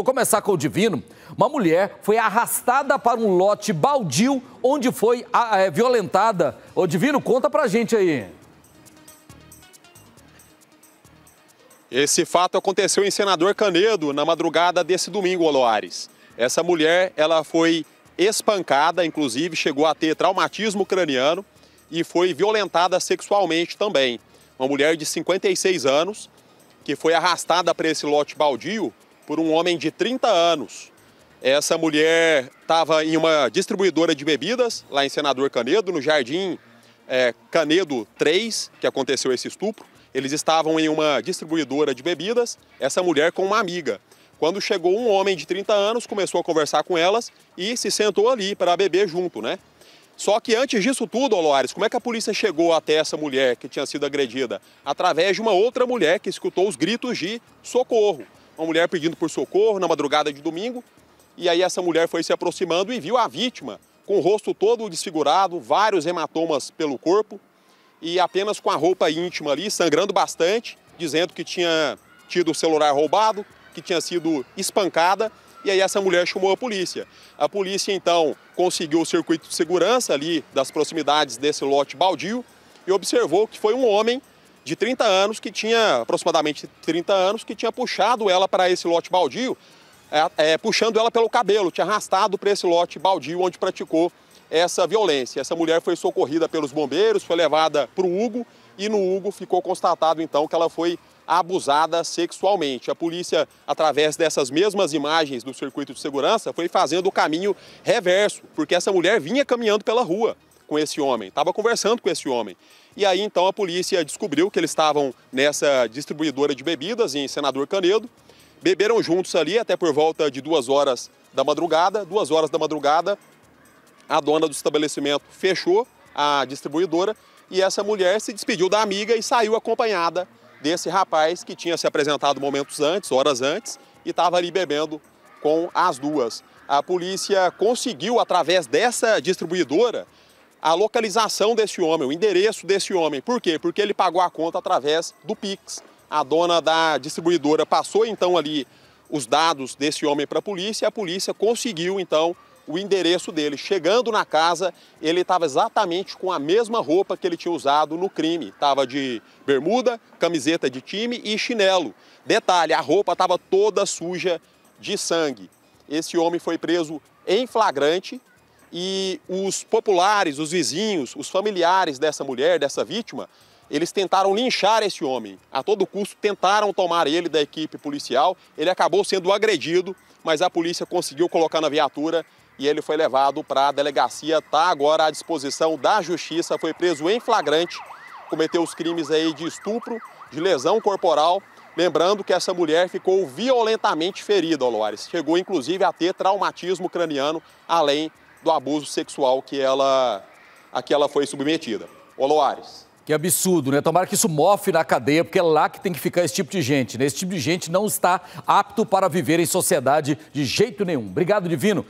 Vou começar com o divino. Uma mulher foi arrastada para um lote baldio onde foi é, violentada. O divino, conta pra gente aí. Esse fato aconteceu em Senador Canedo na madrugada desse domingo, Oloares. Essa mulher, ela foi espancada, inclusive chegou a ter traumatismo craniano e foi violentada sexualmente também. Uma mulher de 56 anos que foi arrastada para esse lote baldio por um homem de 30 anos. Essa mulher estava em uma distribuidora de bebidas, lá em Senador Canedo, no Jardim é, Canedo 3, que aconteceu esse estupro. Eles estavam em uma distribuidora de bebidas, essa mulher com uma amiga. Quando chegou um homem de 30 anos, começou a conversar com elas e se sentou ali para beber junto, né? Só que antes disso tudo, Oloares, como é que a polícia chegou até essa mulher que tinha sido agredida? Através de uma outra mulher que escutou os gritos de socorro uma mulher pedindo por socorro na madrugada de domingo. E aí essa mulher foi se aproximando e viu a vítima com o rosto todo desfigurado, vários hematomas pelo corpo e apenas com a roupa íntima ali, sangrando bastante, dizendo que tinha tido o celular roubado, que tinha sido espancada. E aí essa mulher chamou a polícia. A polícia então conseguiu o circuito de segurança ali das proximidades desse lote baldio e observou que foi um homem de 30 anos, que tinha aproximadamente 30 anos, que tinha puxado ela para esse lote baldio, é, é, puxando ela pelo cabelo, tinha arrastado para esse lote baldio onde praticou essa violência. Essa mulher foi socorrida pelos bombeiros, foi levada para o Hugo e no Hugo ficou constatado então que ela foi abusada sexualmente. A polícia, através dessas mesmas imagens do circuito de segurança, foi fazendo o caminho reverso, porque essa mulher vinha caminhando pela rua com esse homem, estava conversando com esse homem. E aí então a polícia descobriu que eles estavam nessa distribuidora de bebidas em Senador Canedo, beberam juntos ali até por volta de duas horas da madrugada. Duas horas da madrugada, a dona do estabelecimento fechou a distribuidora e essa mulher se despediu da amiga e saiu acompanhada desse rapaz que tinha se apresentado momentos antes, horas antes, e estava ali bebendo com as duas. A polícia conseguiu, através dessa distribuidora, a localização desse homem, o endereço desse homem. Por quê? Porque ele pagou a conta através do Pix. A dona da distribuidora passou então ali os dados desse homem para a polícia e a polícia conseguiu então o endereço dele. Chegando na casa, ele estava exatamente com a mesma roupa que ele tinha usado no crime. Estava de bermuda, camiseta de time e chinelo. Detalhe, a roupa estava toda suja de sangue. Esse homem foi preso em flagrante e os populares, os vizinhos, os familiares dessa mulher, dessa vítima, eles tentaram linchar esse homem. A todo custo tentaram tomar ele da equipe policial. Ele acabou sendo agredido, mas a polícia conseguiu colocar na viatura e ele foi levado para a delegacia. Está agora à disposição da justiça. Foi preso em flagrante, cometeu os crimes aí de estupro, de lesão corporal. Lembrando que essa mulher ficou violentamente ferida, olores Chegou inclusive a ter traumatismo craniano, além do abuso sexual que ela, a que ela foi submetida. Oloares. Que absurdo, né? Tomara que isso mofe na cadeia, porque é lá que tem que ficar esse tipo de gente, né? Esse tipo de gente não está apto para viver em sociedade de jeito nenhum. Obrigado, Divino.